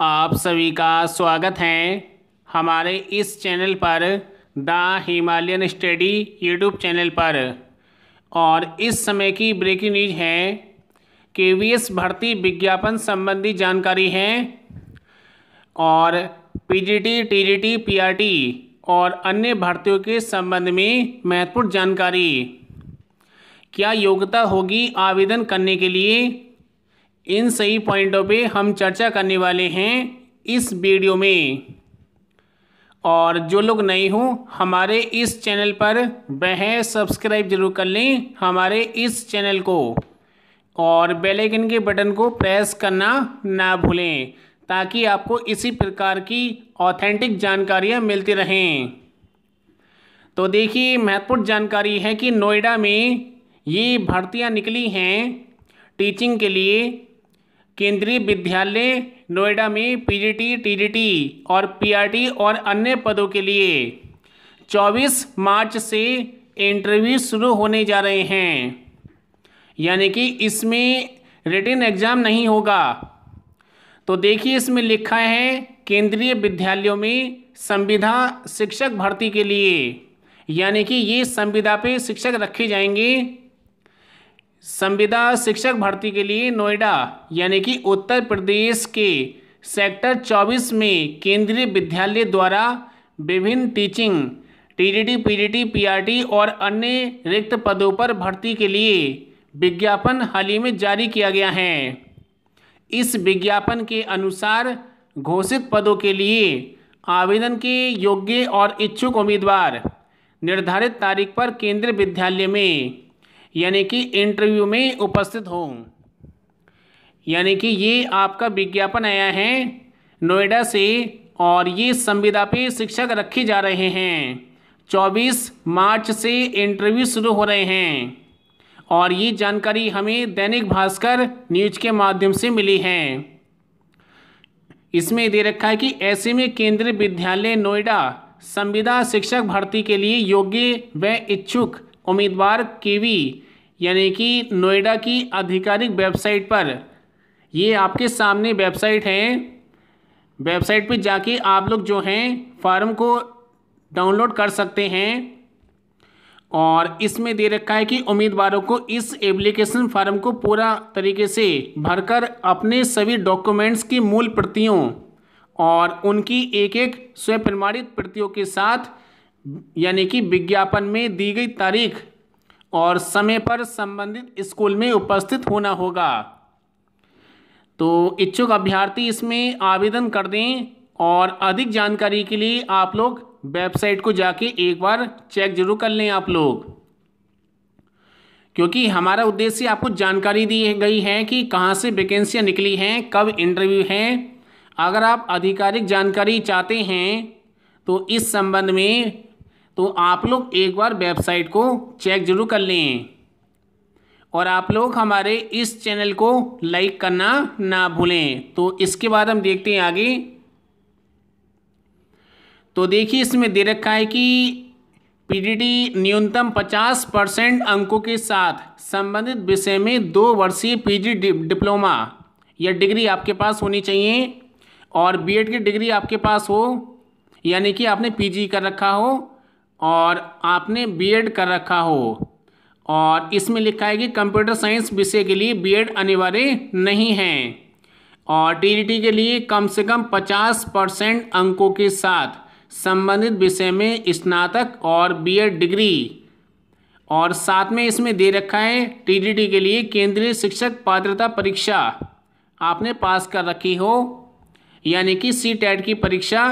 आप सभी का स्वागत है हमारे इस चैनल पर the Himalayan study YouTube channel पर और इस समय की ब्रेकिंग न्यूज है के वी एस भर्ती विज्ञापन संबंधी जानकारी है और P G T T G T P R T और अन्य भर्तियों के संबंध में महत्वपूर्ण जानकारी क्या योग्यता होगी आवेदन करने के लिए इन सही पॉइंटों पे हम चर्चा करने वाले हैं इस वीडियो में और जो लोग नए हों हमारे इस चैनल पर वह सब्सक्राइब जरूर कर लें हमारे इस चैनल को और बेल आइकन के बटन को प्रेस करना ना भूलें ताकि आपको इसी प्रकार की ऑथेंटिक जानकारियां मिलती रहें तो देखिए महत्वपूर्ण जानकारी है कि नोएडा में ये भर्तियां निकली हैं टीचिंग के लिए केंद्रीय विद्यालय नोएडा में पीजीटी टीजीटी और पीआरटी और अन्य पदों के लिए 24 मार्च से इंटरव्यू शुरू होने जा रहे हैं यानी कि इसमें रिटर्न एग्ज़ाम नहीं होगा तो देखिए इसमें लिखा है केंद्रीय विद्यालयों में संविधा शिक्षक भर्ती के लिए यानी कि ये संविधा पे शिक्षक रखे जाएंगे संविदा शिक्षक भर्ती के लिए नोएडा यानी कि उत्तर प्रदेश के सेक्टर 24 में केंद्रीय विद्यालय द्वारा विभिन्न टीचिंग टीडीटी पीडीटी पीआरटी और अन्य रिक्त पदों पर भर्ती के लिए विज्ञापन हाल ही में जारी किया गया है इस विज्ञापन के अनुसार घोषित पदों के लिए आवेदन के योग्य और इच्छुक उम्मीदवार निर्धारित तारीख पर केंद्रीय विद्यालय में यानी कि इंटरव्यू में उपस्थित हो यानी कि ये आपका विज्ञापन आया है नोएडा से और ये संविदा पे शिक्षक रखे जा रहे हैं 24 मार्च से इंटरव्यू शुरू हो रहे हैं और ये जानकारी हमें दैनिक भास्कर न्यूज के माध्यम से मिली है इसमें दे रखा है कि ऐसे में केंद्रीय विद्यालय नोएडा संविदा शिक्षक भर्ती के लिए योग्य व इच्छुक उम्मीदवार केवी यानी कि नोएडा की आधिकारिक वेबसाइट पर ये आपके सामने वेबसाइट है वेबसाइट पे जाके आप लोग जो हैं फार्म को डाउनलोड कर सकते हैं और इसमें दे रखा है कि उम्मीदवारों को इस एप्लीकेशन फार्म को पूरा तरीके से भरकर अपने सभी डॉक्यूमेंट्स की मूल प्रतियों और उनकी एक एक प्रमाणित प्रतियों के साथ यानी कि विज्ञापन में दी गई तारीख और समय पर संबंधित स्कूल में उपस्थित होना होगा तो इच्छुक अभ्यर्थी इसमें आवेदन कर दें और अधिक जानकारी के लिए आप लोग वेबसाइट को जाके एक बार चेक जरूर कर लें आप लोग क्योंकि हमारा उद्देश्य आपको जानकारी दी गई है कि कहाँ से वैकेंसियाँ निकली हैं कब इंटरव्यू हैं अगर आप आधिकारिक जानकारी चाहते हैं तो इस संबंध में तो आप लोग एक बार वेबसाइट को चेक ज़रूर कर लें और आप लोग हमारे इस चैनल को लाइक करना ना भूलें तो इसके बाद हम देखते हैं आगे तो देखिए इसमें दे रखा है कि पीडीटी न्यूनतम 50 परसेंट अंकों के साथ संबंधित विषय में दो वर्षीय पीजी डिप्लोमा या डिग्री आपके पास होनी चाहिए और बीएड की डिग्री आपके पास हो यानी कि आपने पीजी कर रखा हो और आपने बीएड कर रखा हो और इसमें लिखा है कि कंप्यूटर साइंस विषय के लिए बीएड अनिवार्य नहीं है और टी के लिए कम से कम 50 परसेंट अंकों के साथ संबंधित विषय में स्नातक और बीएड डिग्री और साथ में इसमें दे रखा है टी के लिए केंद्रीय शिक्षक पात्रता परीक्षा आपने पास कर रखी हो यानी कि सी टैट की परीक्षा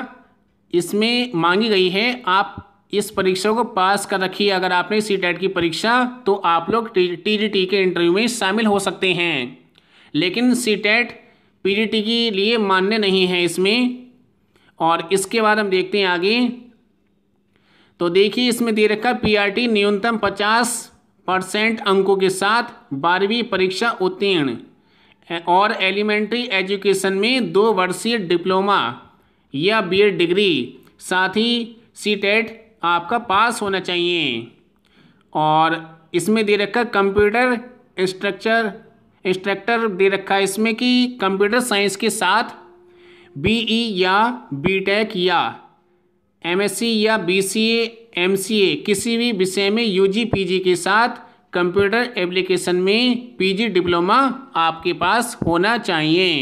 इसमें मांगी गई है आप इस परीक्षा को पास कर रखी है अगर आपने सी टेट की परीक्षा तो आप लोग टी टी के इंटरव्यू में शामिल हो सकते हैं लेकिन सी टेट पी टी के लिए मान्य नहीं है इसमें और इसके बाद हम देखते हैं आगे तो देखिए इसमें दे रखा पी आर टी न्यूनतम पचास परसेंट अंकों के साथ बारहवीं परीक्षा उत्तीर्ण और एलिमेंट्री एजुकेशन में दो वर्षीय डिप्लोमा या एड डिग्री साथ ही सी टेट आपका पास होना चाहिए और इसमें दे रखा कंप्यूटर स्ट्रक्चर इंस्ट्रक्टर दे रखा है इसमें कि कंप्यूटर साइंस के साथ बीई e या बीटेक या एमएससी या बीसीए एमसीए किसी भी विषय में यूजी पीजी के साथ कंप्यूटर एप्लीकेशन में पीजी डिप्लोमा आपके पास होना चाहिए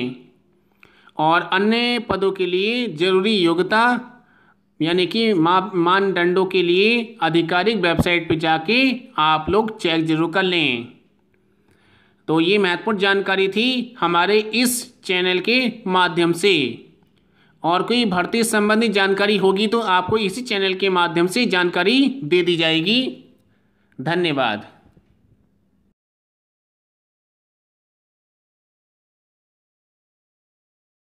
और अन्य पदों के लिए ज़रूरी योग्यता यानी कि माप मानदंडों के लिए आधिकारिक वेबसाइट पर जाके आप लोग चेक जरूर कर लें तो ये महत्वपूर्ण जानकारी थी हमारे इस चैनल के माध्यम से और कोई भर्ती संबंधी जानकारी होगी तो आपको इसी चैनल के माध्यम से जानकारी दे दी जाएगी धन्यवाद